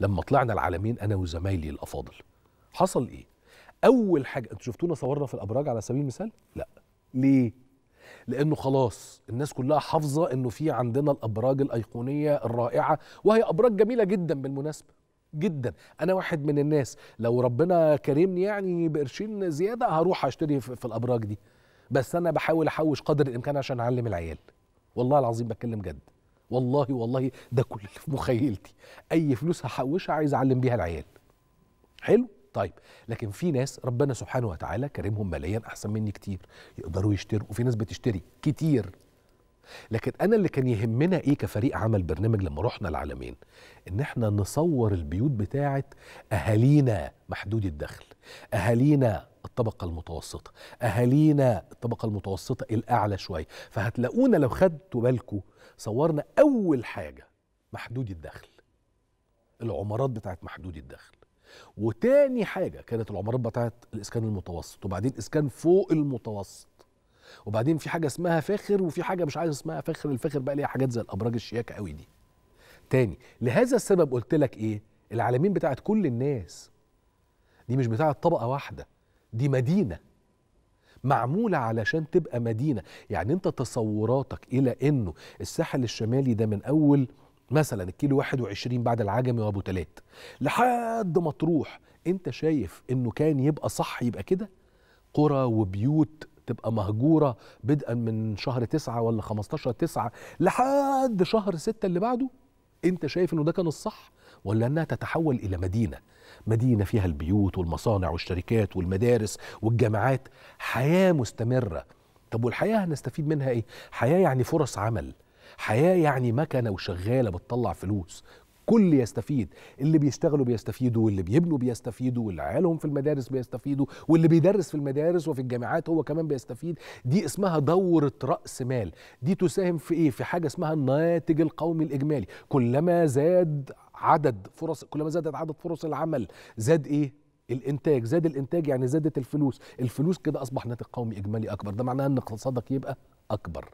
لما طلعنا العالمين انا وزمايلي الافاضل حصل ايه اول حاجه انتوا شفتونا صورنا في الابراج على سبيل المثال لا ليه لانه خلاص الناس كلها حافظه انه في عندنا الابراج الايقونيه الرائعه وهي ابراج جميله جدا بالمناسبه جدا انا واحد من الناس لو ربنا كرمني يعني بقرشين زياده هروح اشتري في الابراج دي بس انا بحاول احوش قدر الامكان عشان اعلم العيال والله العظيم بتكلم جد والله والله ده كل اللي في مخيلتي اي فلوس هحوشها عايز اعلم بيها العيال حلو طيب لكن في ناس ربنا سبحانه وتعالى كرمهم ماليا احسن مني كتير يقدروا يشتروا وفي ناس بتشتري كتير لكن انا اللي كان يهمنا ايه كفريق عمل برنامج لما رحنا العالمين ان احنا نصور البيوت بتاعه اهالينا محدود الدخل اهالينا الطبقة المتوسطة أهالينا الطبقة المتوسطة الأعلى شوية فهتلاقونا لو خدتوا بالكم صورنا أول حاجة محدود الدخل العمارات بتاعت محدود الدخل وتاني حاجة كانت العمارات بتاعت الإسكان المتوسط وبعدين إسكان فوق المتوسط وبعدين في حاجة اسمها فاخر وفي حاجة مش عايز اسمها فاخر الفاخر بقى ليها حاجات زي الأبراج الشياكة قوي دي تاني لهذا السبب قلت لك إيه العالمين بتاعت كل الناس دي مش بتاعت طبقة واحدة دي مدينه معموله علشان تبقى مدينه يعني انت تصوراتك الى انه الساحل الشمالي ده من اول مثلا الكيلو 21 بعد العجمي وابو تلات لحد ما تروح انت شايف انه كان يبقى صح يبقى كده قرى وبيوت تبقى مهجوره بدءا من شهر 9 ولا 15 9 لحد شهر 6 اللي بعده انت شايف انه ده كان الصح ولا انها تتحول الى مدينه مدينه فيها البيوت والمصانع والشركات والمدارس والجامعات حياه مستمره طب والحياه هنستفيد منها ايه حياه يعني فرص عمل حياه يعني مكنه وشغاله بتطلع فلوس الكل يستفيد اللي بيشتغلوا بيستفيدوا واللي بيبنوا بيستفيدوا واللي عيالهم في المدارس بيستفيدوا واللي بيدرس في المدارس وفي الجامعات هو كمان بيستفيد دي اسمها دورة رأس مال دي تساهم في ايه في حاجة اسمها الناتج القومي الإجمالي كلما زاد عدد فرص كلما زادت عدد فرص العمل زاد ايه الانتاج زاد الانتاج يعني زادت الفلوس الفلوس كده اصبح ناتج قومي اجمالي اكبر ده معناه ان اقتصادك يبقى اكبر